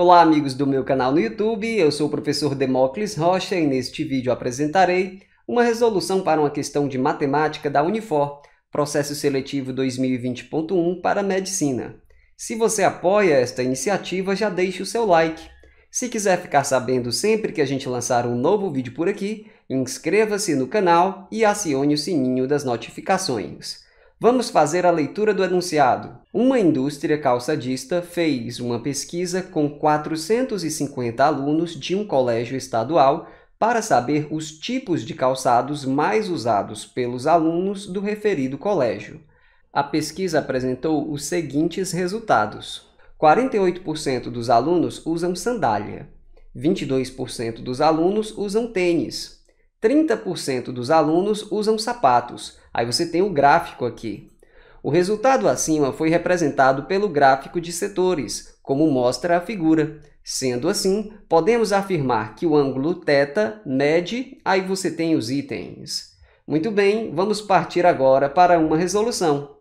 Olá amigos do meu canal no YouTube, eu sou o professor Demócles Rocha e neste vídeo apresentarei uma resolução para uma questão de matemática da Unifor, processo seletivo 2020.1 para medicina. Se você apoia esta iniciativa, já deixe o seu like. Se quiser ficar sabendo sempre que a gente lançar um novo vídeo por aqui, inscreva-se no canal e acione o sininho das notificações. Vamos fazer a leitura do enunciado. Uma indústria calçadista fez uma pesquisa com 450 alunos de um colégio estadual para saber os tipos de calçados mais usados pelos alunos do referido colégio. A pesquisa apresentou os seguintes resultados: 48% dos alunos usam sandália, 22% dos alunos usam tênis, 30% dos alunos usam sapatos. Aí você tem o um gráfico aqui. O resultado acima foi representado pelo gráfico de setores, como mostra a figura. Sendo assim, podemos afirmar que o ângulo θ mede, aí você tem os itens. Muito bem, vamos partir agora para uma resolução.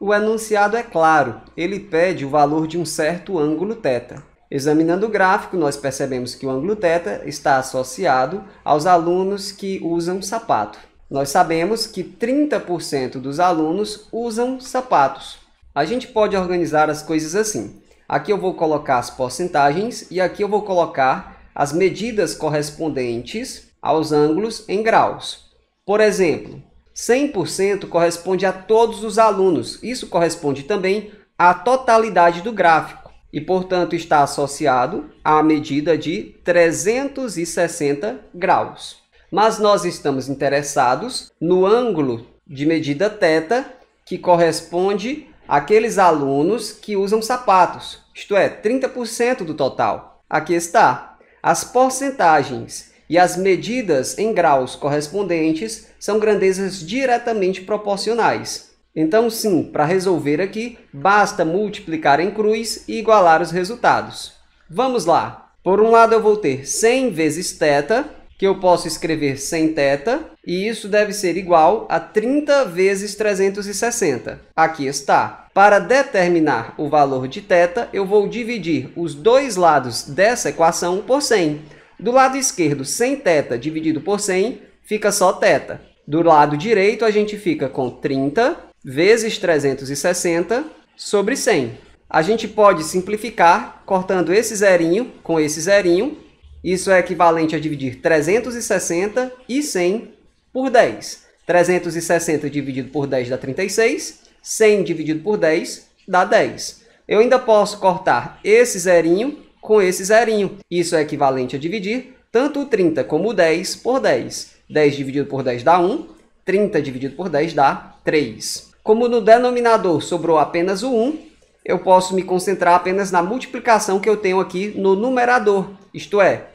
O enunciado é claro, ele pede o valor de um certo ângulo θ. Examinando o gráfico, nós percebemos que o ângulo θ está associado aos alunos que usam sapato. Nós sabemos que 30% dos alunos usam sapatos. A gente pode organizar as coisas assim. Aqui eu vou colocar as porcentagens e aqui eu vou colocar as medidas correspondentes aos ângulos em graus. Por exemplo, 100% corresponde a todos os alunos. Isso corresponde também à totalidade do gráfico e, portanto, está associado à medida de 360 graus. Mas nós estamos interessados no ângulo de medida θ que corresponde àqueles alunos que usam sapatos, isto é, 30% do total. Aqui está. As porcentagens e as medidas em graus correspondentes são grandezas diretamente proporcionais. Então, sim, para resolver aqui, basta multiplicar em cruz e igualar os resultados. Vamos lá! Por um lado, eu vou ter 100 vezes θ, que eu posso escrever sem θ, e isso deve ser igual a 30 vezes 360. Aqui está. Para determinar o valor de θ, eu vou dividir os dois lados dessa equação por 100. Do lado esquerdo, sem θ dividido por 100, fica só θ. Do lado direito, a gente fica com 30 vezes 360 sobre 100. A gente pode simplificar cortando esse zerinho com esse zerinho isso é equivalente a dividir 360 e 100 por 10. 360 dividido por 10 dá 36, 100 dividido por 10 dá 10. Eu ainda posso cortar esse zerinho com esse zerinho. Isso é equivalente a dividir tanto o 30 como o 10 por 10. 10 dividido por 10 dá 1, 30 dividido por 10 dá 3. Como no denominador sobrou apenas o 1, eu posso me concentrar apenas na multiplicação que eu tenho aqui no numerador, isto é,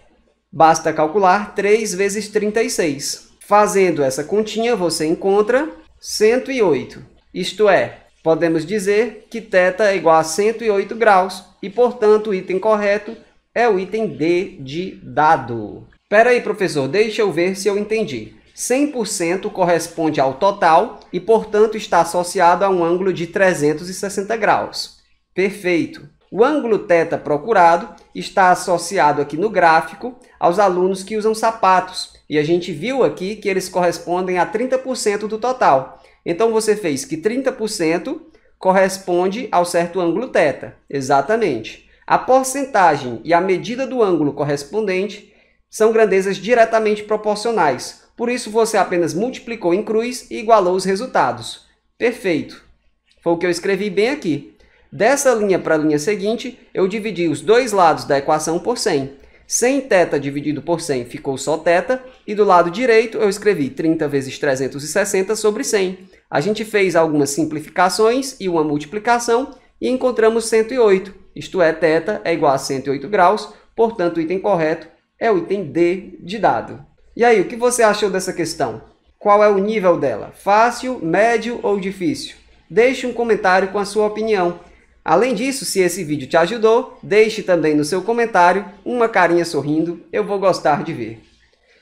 Basta calcular 3 vezes 36. Fazendo essa continha, você encontra 108. Isto é, podemos dizer que θ é igual a 108 graus e, portanto, o item correto é o item D de dado. Espera aí, professor, deixa eu ver se eu entendi. 100% corresponde ao total e, portanto, está associado a um ângulo de 360 graus. Perfeito. O ângulo θ procurado está associado aqui no gráfico aos alunos que usam sapatos. E a gente viu aqui que eles correspondem a 30% do total. Então, você fez que 30% corresponde ao certo ângulo θ. Exatamente. A porcentagem e a medida do ângulo correspondente são grandezas diretamente proporcionais. Por isso, você apenas multiplicou em cruz e igualou os resultados. Perfeito. Foi o que eu escrevi bem aqui. Dessa linha para a linha seguinte, eu dividi os dois lados da equação por 100. 100 θ dividido por 100 ficou só θ, e do lado direito eu escrevi 30 vezes 360 sobre 100. A gente fez algumas simplificações e uma multiplicação e encontramos 108, isto é, θ é igual a 108 graus, portanto o item correto é o item D de dado. E aí, o que você achou dessa questão? Qual é o nível dela? Fácil, médio ou difícil? Deixe um comentário com a sua opinião. Além disso, se esse vídeo te ajudou, deixe também no seu comentário uma carinha sorrindo, eu vou gostar de ver.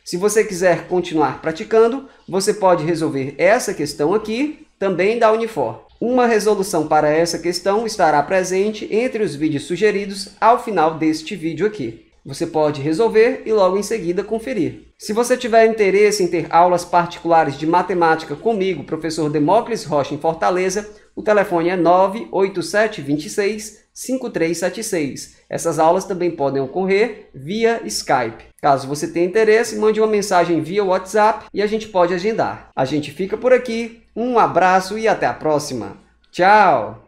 Se você quiser continuar praticando, você pode resolver essa questão aqui, também da Unifor. Uma resolução para essa questão estará presente entre os vídeos sugeridos ao final deste vídeo aqui. Você pode resolver e logo em seguida conferir. Se você tiver interesse em ter aulas particulares de matemática comigo, professor Demócles Rocha em Fortaleza, o telefone é 98726 5376. Essas aulas também podem ocorrer via Skype. Caso você tenha interesse, mande uma mensagem via WhatsApp e a gente pode agendar. A gente fica por aqui. Um abraço e até a próxima. Tchau!